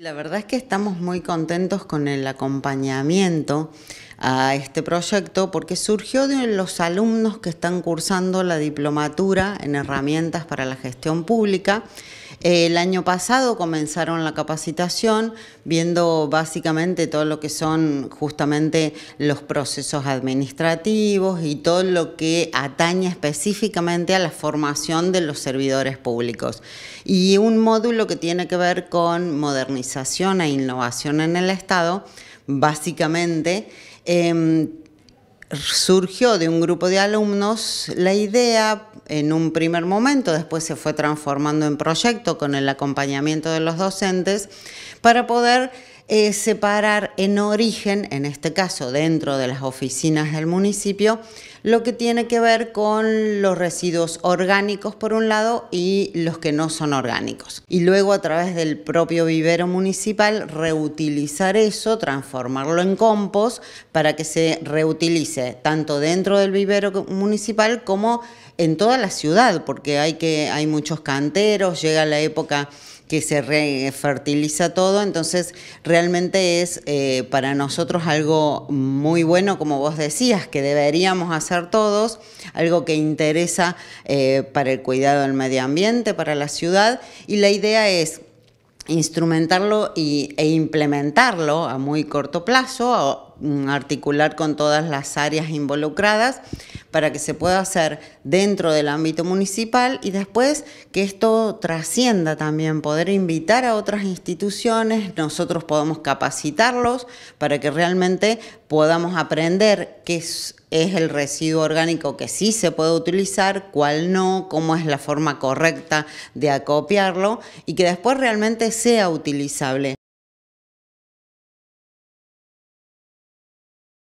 La verdad es que estamos muy contentos con el acompañamiento a este proyecto porque surgió de los alumnos que están cursando la diplomatura en herramientas para la gestión pública el año pasado comenzaron la capacitación viendo básicamente todo lo que son justamente los procesos administrativos y todo lo que atañe específicamente a la formación de los servidores públicos. Y un módulo que tiene que ver con modernización e innovación en el Estado, básicamente... Em, surgió de un grupo de alumnos la idea en un primer momento, después se fue transformando en proyecto con el acompañamiento de los docentes, para poder es separar en origen, en este caso dentro de las oficinas del municipio, lo que tiene que ver con los residuos orgánicos por un lado y los que no son orgánicos. Y luego a través del propio vivero municipal reutilizar eso, transformarlo en compost para que se reutilice tanto dentro del vivero municipal como en toda la ciudad, porque hay, que, hay muchos canteros, llega la época que se fertiliza todo, entonces realmente es eh, para nosotros algo muy bueno, como vos decías, que deberíamos hacer todos, algo que interesa eh, para el cuidado del medio ambiente, para la ciudad, y la idea es instrumentarlo y, e implementarlo a muy corto plazo, Mm, articular con todas las áreas involucradas para que se pueda hacer dentro del ámbito municipal y después que esto trascienda también, poder invitar a otras instituciones, nosotros podemos capacitarlos para que realmente podamos aprender qué es, el residuo orgánico que sí se puede utilizar, cuál no, cómo es la forma correcta de acopiarlo y que después realmente sea utilizable.